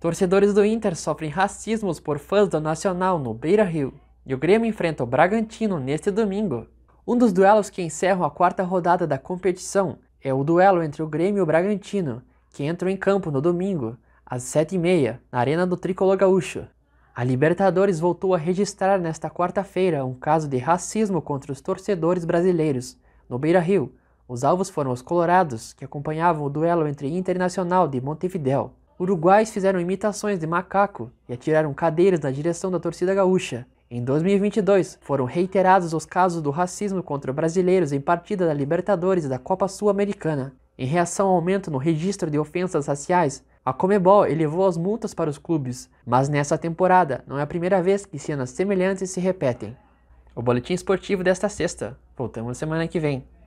Torcedores do Inter sofrem racismos por fãs do Nacional no Beira-Rio. E o Grêmio enfrenta o Bragantino neste domingo. Um dos duelos que encerram a quarta rodada da competição é o duelo entre o Grêmio e o Bragantino, que entram em campo no domingo, às 7h30, na Arena do Tricolor Gaúcho. A Libertadores voltou a registrar nesta quarta-feira um caso de racismo contra os torcedores brasileiros. No Beira-Rio, os alvos foram os colorados, que acompanhavam o duelo entre Internacional de Montevideo Uruguais fizeram imitações de macaco e atiraram cadeiras na direção da torcida gaúcha. Em 2022, foram reiterados os casos do racismo contra brasileiros em partida da Libertadores e da Copa Sul-Americana. Em reação ao aumento no registro de ofensas raciais, a Comebol elevou as multas para os clubes, mas nessa temporada não é a primeira vez que cenas semelhantes se repetem. O boletim esportivo desta sexta. Voltamos semana que vem.